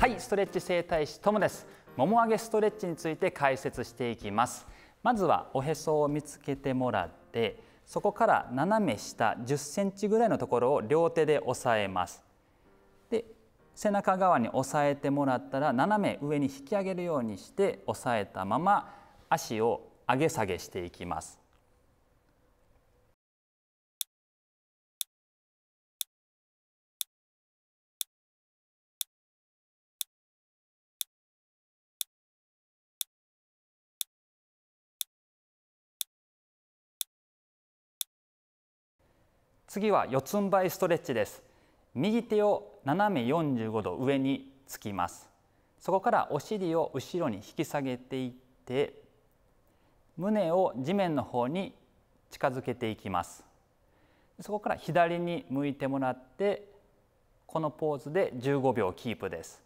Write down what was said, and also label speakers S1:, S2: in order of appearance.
S1: はいストレッチ整体師ともですもも上げストレッチについて解説していきますまずはおへそを見つけてもらってそこから斜め下10センチぐらいのところを両手で押さえますで背中側に押さえてもらったら斜め上に引き上げるようにして押さえたまま足を上げ下げしていきます
S2: 次は四つん這いストレッチ
S1: です右手を斜め45度上につきますそこからお尻を後ろに引き下げていって胸を地面の方に近づけていきますそこから左に向いてもらっ
S2: てこのポーズで15秒キープです